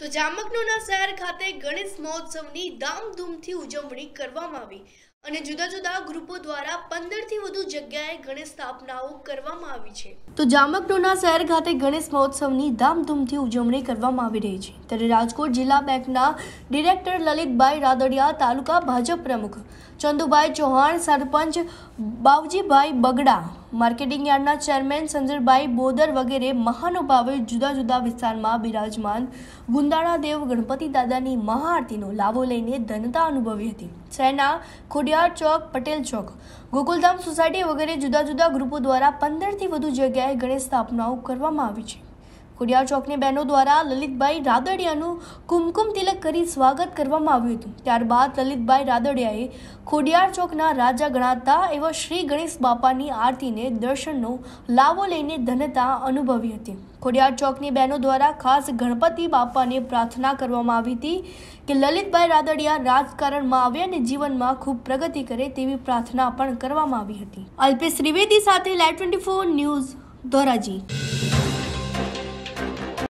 તો જામકનોના શહેર ખાતે ગણેશ મહોત્સવની ધામધૂમથી ઉજવણી કરવામાં આવી અને જુદા જુદા ગ્રુપો દ્વારા પંદરથી વધુ જગ્યાએ ગણેશ સ્થાપનાઓ કરવામાં આવી છે તો જામકડોના શહેર ખાતે ગણેશ મહોત્સવની ધામધૂમથી ઉજવણી કરવામાં આવી રહી છે ત્યારે રાજકોટ જિલ્લા બેંકના ડિરેક્ટર લલિતભાઈ રાદડિયા તાલુકા ભાજપ પ્રમુખ ચંદુભાઈ ચૌહાણ સરપંચ બાવજીભાઈ બગડા માર્કેટિંગ યાર્ડના ચેરમેન સંજયભાઈ બોદર વગેરે મહાનુભાવે જુદા જુદા વિસ્તારમાં બિરાજમાન ગુંદાળા દેવ ગણપતિ દાદાની મહાઆરતીનો લાભો લઈને ધનતા અનુભવી હતી શહેરના ખોડી ખોડિયાર ચોક પટેલ ચોક ગોકુલધામ સોસાયટી વગેરે જુદા જુદા ગ્રુપો દ્વારા પંદરથી વધુ જગ્યાએ ગણેશ સ્થાપનાઓ કરવામાં આવી છે ખોડિયાર ચોકની બહેનો દ્વારા લલિતભાઈ રાદડિયાનું કુમકુમ તિલક કરી સ્વાગત કરવામાં આવ્યું હતું ત્યારબાદ લલિતભાઈ રાદડિયાએ ખોડિયાર ચોકના રાજા ગણાતા એવા શ્રી ગણેશ બાપાની આરતીને દર્શનનો લાવો લઈને ધનતા અનુભવી હતી ખોડિયાર ચોકની બહેનો દ્વારા ખાસ ગણપતિ બાપાને પ્રાર્થના કરવામાં આવી હતી કે લલિતભાઈ રાદડિયા રાજકારણમાં આવે અને જીવનમાં ખૂબ પ્રગતિ કરે તેવી પ્રાર્થના પણ કરવામાં આવી હતી અલ્પેશ ત્રિવેદી સાથે live twenty four news Dhoraji